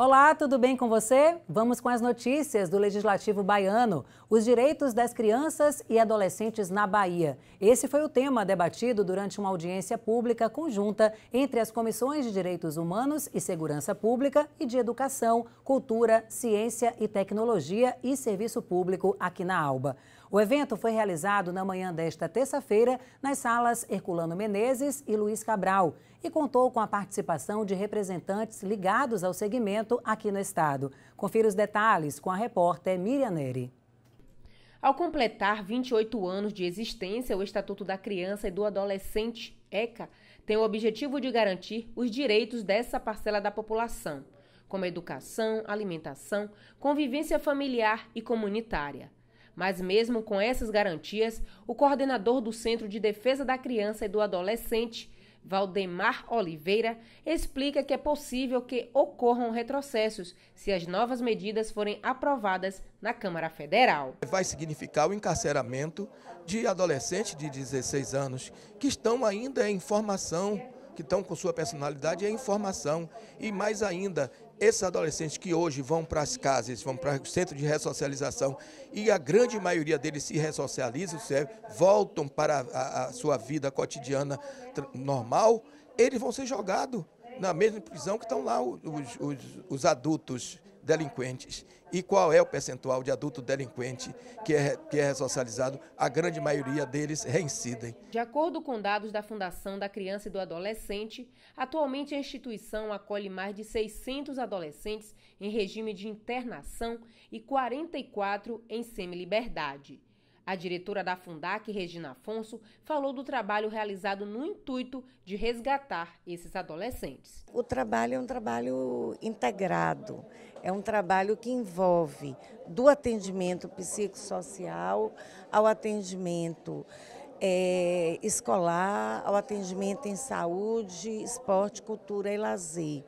Olá, tudo bem com você? Vamos com as notícias do Legislativo Baiano, os direitos das crianças e adolescentes na Bahia. Esse foi o tema debatido durante uma audiência pública conjunta entre as Comissões de Direitos Humanos e Segurança Pública e de Educação, Cultura, Ciência e Tecnologia e Serviço Público aqui na Alba. O evento foi realizado na manhã desta terça-feira nas salas Herculano Menezes e Luiz Cabral e contou com a participação de representantes ligados ao segmento aqui no estado. Confira os detalhes com a repórter Miriam Neri. Ao completar 28 anos de existência, o Estatuto da Criança e do Adolescente, ECA, tem o objetivo de garantir os direitos dessa parcela da população, como educação, alimentação, convivência familiar e comunitária. Mas, mesmo com essas garantias, o coordenador do Centro de Defesa da Criança e do Adolescente, Valdemar Oliveira, explica que é possível que ocorram retrocessos se as novas medidas forem aprovadas na Câmara Federal. Vai significar o encarceramento de adolescentes de 16 anos que estão ainda em formação que estão com sua personalidade é informação e mais ainda esses adolescentes que hoje vão para as casas, vão para o centro de ressocialização e a grande maioria deles se ressocializam, voltam para a, a sua vida cotidiana normal, eles vão ser jogados na mesma prisão que estão lá os, os, os adultos delinquentes. E qual é o percentual de adulto delinquente que é, que é ressocializado? A grande maioria deles reincidem. De acordo com dados da Fundação da Criança e do Adolescente, atualmente a instituição acolhe mais de 600 adolescentes em regime de internação e 44 em semi-liberdade. A diretora da Fundac, Regina Afonso, falou do trabalho realizado no intuito de resgatar esses adolescentes. O trabalho é um trabalho integrado, é um trabalho que envolve do atendimento psicossocial ao atendimento é, escolar, ao atendimento em saúde, esporte, cultura e lazer.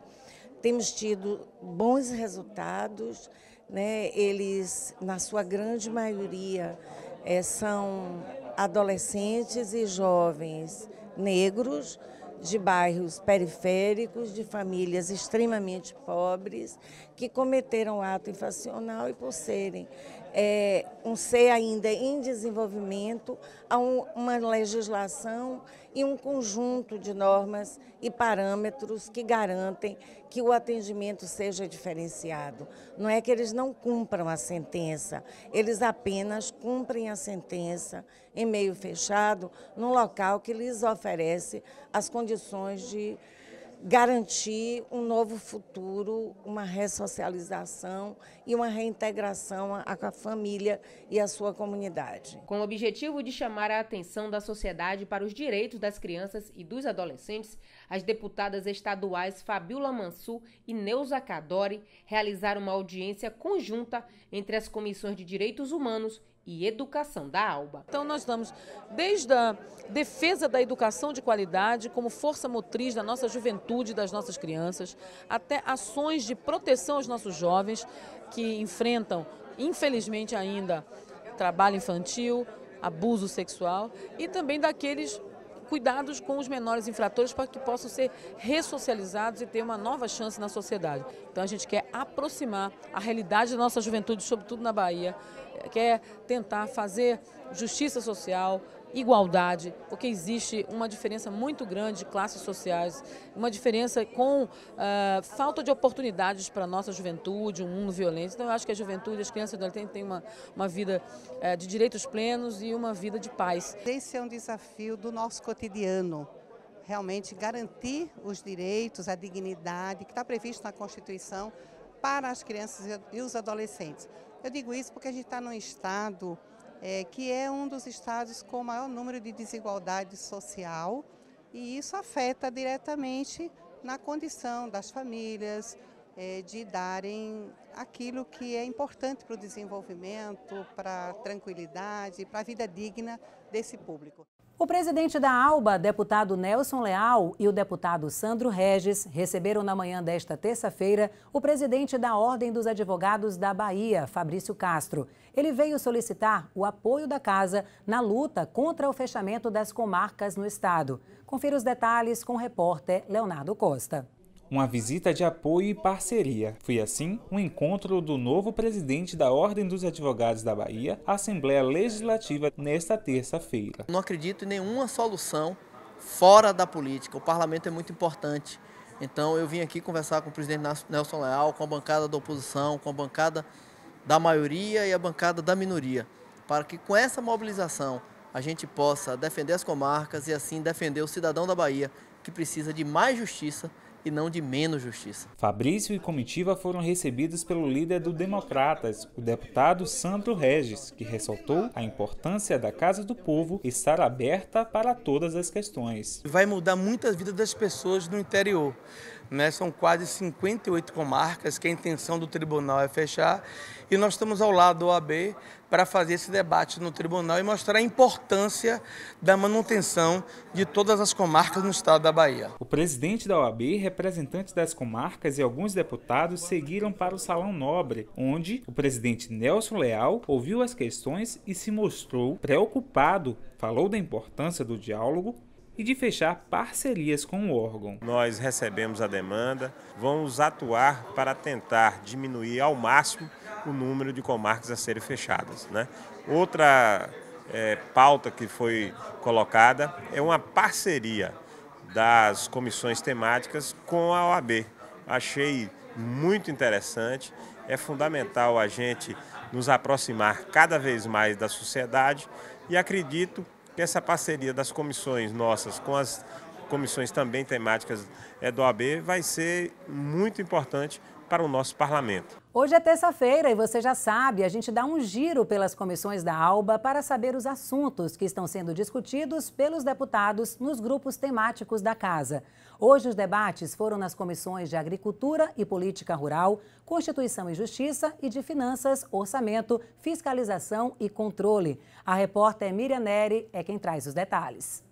Temos tido bons resultados, né? eles, na sua grande maioria, é, são adolescentes e jovens negros de bairros periféricos, de famílias extremamente pobres, que cometeram ato infracional e por serem é, um ser ainda em desenvolvimento, a um, uma legislação e um conjunto de normas e parâmetros que garantem que o atendimento seja diferenciado. Não é que eles não cumpram a sentença, eles apenas cumprem a sentença em meio fechado, num local que lhes oferece as condições de garantir um novo futuro, uma ressocialização e uma reintegração à família e à sua comunidade. Com o objetivo de chamar a atenção da sociedade para os direitos das crianças e dos adolescentes, as deputadas estaduais Fabiola Mansu e Neuza Cadori realizaram uma audiência conjunta entre as comissões de Direitos Humanos e Educação da ALBA. Então nós damos desde a defesa da educação de qualidade como força motriz da nossa juventude, das nossas crianças, até ações de proteção aos nossos jovens que enfrentam, infelizmente ainda, trabalho infantil, abuso sexual e também daqueles cuidados com os menores infratores para que possam ser ressocializados e ter uma nova chance na sociedade. Então a gente quer aproximar a realidade da nossa juventude, sobretudo na Bahia, quer tentar fazer justiça social, igualdade, porque existe uma diferença muito grande de classes sociais, uma diferença com uh, falta de oportunidades para a nossa juventude, um mundo violento. Então, eu acho que a juventude, as crianças e adolescentes têm uma, uma vida uh, de direitos plenos e uma vida de paz. Esse é um desafio do nosso cotidiano, realmente garantir os direitos, a dignidade que está previsto na Constituição para as crianças e os adolescentes. Eu digo isso porque a gente está num estado é, que é um dos estados com maior número de desigualdade social e isso afeta diretamente na condição das famílias é, de darem aquilo que é importante para o desenvolvimento, para a tranquilidade, para a vida digna desse público. O presidente da ALBA, deputado Nelson Leal, e o deputado Sandro Regis receberam na manhã desta terça-feira o presidente da Ordem dos Advogados da Bahia, Fabrício Castro. Ele veio solicitar o apoio da casa na luta contra o fechamento das comarcas no estado. Confira os detalhes com o repórter Leonardo Costa uma visita de apoio e parceria. Foi assim um encontro do novo presidente da Ordem dos Advogados da Bahia, Assembleia Legislativa, nesta terça-feira. Não acredito em nenhuma solução fora da política. O parlamento é muito importante. Então eu vim aqui conversar com o presidente Nelson Leal, com a bancada da oposição, com a bancada da maioria e a bancada da minoria, para que com essa mobilização a gente possa defender as comarcas e assim defender o cidadão da Bahia que precisa de mais justiça e não de menos justiça. Fabrício e comitiva foram recebidos pelo líder do Democratas, o deputado Sandro Regis, que ressaltou a importância da Casa do Povo estar aberta para todas as questões. Vai mudar muitas vidas das pessoas no interior. Né? São quase 58 comarcas que a intenção do tribunal é fechar e nós estamos ao lado do OAB para fazer esse debate no tribunal e mostrar a importância da manutenção de todas as comarcas no estado da Bahia. O presidente da OAB, representantes das comarcas e alguns deputados seguiram para o Salão Nobre, onde o presidente Nelson Leal ouviu as questões e se mostrou preocupado. Falou da importância do diálogo e de fechar parcerias com o órgão. Nós recebemos a demanda, vamos atuar para tentar diminuir ao máximo o número de comarcas a serem fechadas. Né? Outra é, pauta que foi colocada é uma parceria das comissões temáticas com a OAB. Achei muito interessante, é fundamental a gente nos aproximar cada vez mais da sociedade e acredito que essa parceria das comissões nossas com as comissões também temáticas é, do AB vai ser muito importante para o nosso parlamento. Hoje é terça-feira e você já sabe, a gente dá um giro pelas comissões da ALBA para saber os assuntos que estão sendo discutidos pelos deputados nos grupos temáticos da casa. Hoje os debates foram nas comissões de Agricultura e Política Rural, Constituição e Justiça e de Finanças, Orçamento, Fiscalização e Controle. A repórter Miriam Neri é quem traz os detalhes.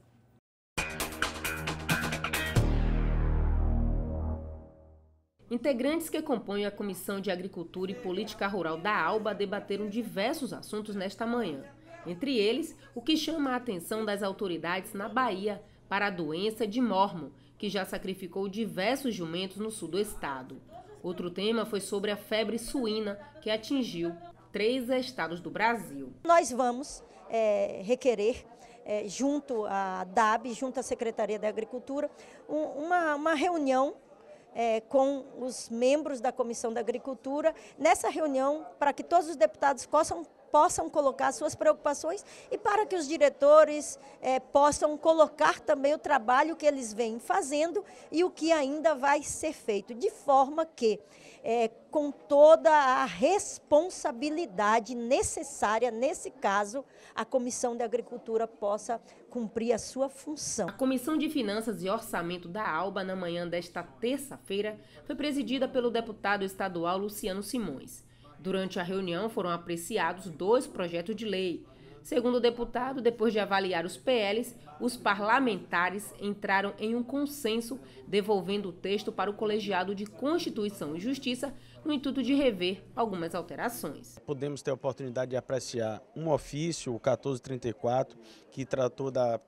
Integrantes que compõem a Comissão de Agricultura e Política Rural da ALBA debateram diversos assuntos nesta manhã. Entre eles, o que chama a atenção das autoridades na Bahia para a doença de mormo, que já sacrificou diversos jumentos no sul do estado. Outro tema foi sobre a febre suína, que atingiu três estados do Brasil. Nós vamos é, requerer é, junto à DAB, junto à Secretaria da Agricultura, um, uma, uma reunião é, com os membros da Comissão da Agricultura, nessa reunião, para que todos os deputados possam possam colocar suas preocupações e para que os diretores eh, possam colocar também o trabalho que eles vêm fazendo e o que ainda vai ser feito, de forma que, eh, com toda a responsabilidade necessária, nesse caso, a Comissão de Agricultura possa cumprir a sua função. A Comissão de Finanças e Orçamento da ALBA, na manhã desta terça-feira, foi presidida pelo deputado estadual Luciano Simões. Durante a reunião foram apreciados dois projetos de lei. Segundo o deputado, depois de avaliar os PLs, os parlamentares entraram em um consenso, devolvendo o texto para o colegiado de Constituição e Justiça, no intuito de rever algumas alterações. Podemos ter a oportunidade de apreciar um ofício, o 1434, que tratou da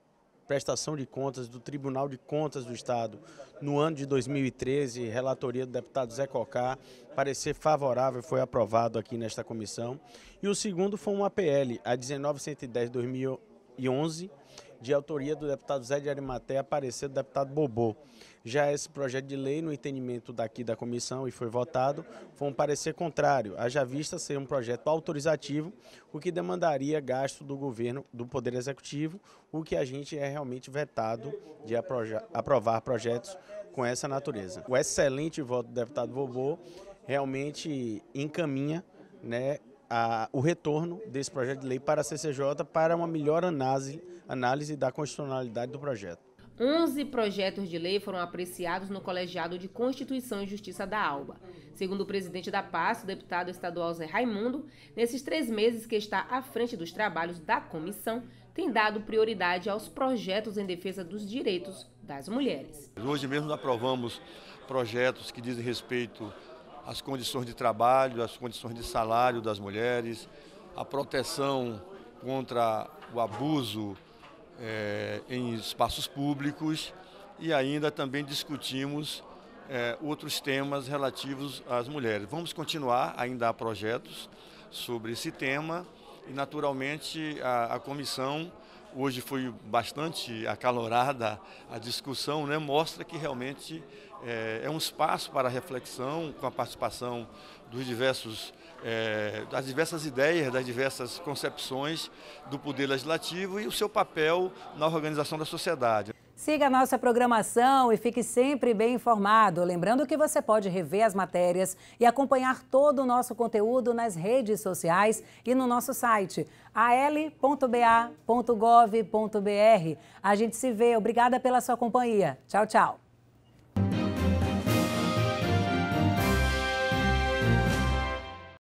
prestação de contas do Tribunal de Contas do Estado no ano de 2013, relatoria do deputado Zé Cocá, parecer favorável foi aprovado aqui nesta comissão. E o segundo foi uma PL, a 1910-2011, de autoria do deputado Zé de Arimaté, parecer do deputado Bobô. Já esse projeto de lei, no entendimento daqui da comissão e foi votado, foi um parecer contrário, haja vista ser um projeto autorizativo, o que demandaria gasto do governo, do Poder Executivo, o que a gente é realmente vetado de aprovar projetos com essa natureza. O excelente voto do deputado Vovô realmente encaminha né, a, o retorno desse projeto de lei para a CCJ para uma melhor análise, análise da constitucionalidade do projeto. 11 projetos de lei foram apreciados no colegiado de Constituição e Justiça da Alba. Segundo o presidente da PAS, o deputado estadual Zé Raimundo, nesses três meses que está à frente dos trabalhos da comissão, tem dado prioridade aos projetos em defesa dos direitos das mulheres. Hoje mesmo aprovamos projetos que dizem respeito às condições de trabalho, às condições de salário das mulheres, à proteção contra o abuso é, em espaços públicos e ainda também discutimos é, outros temas relativos às mulheres. Vamos continuar, ainda há projetos sobre esse tema e, naturalmente, a, a comissão hoje foi bastante acalorada a discussão, né, mostra que realmente é, é, um espaço para reflexão, com a participação dos diversos, é, das diversas ideias, das diversas concepções do Poder Legislativo e o seu papel na organização da sociedade. Siga a nossa programação e fique sempre bem informado. Lembrando que você pode rever as matérias e acompanhar todo o nosso conteúdo nas redes sociais e no nosso site al.ba.gov.br. A gente se vê. Obrigada pela sua companhia. Tchau, tchau.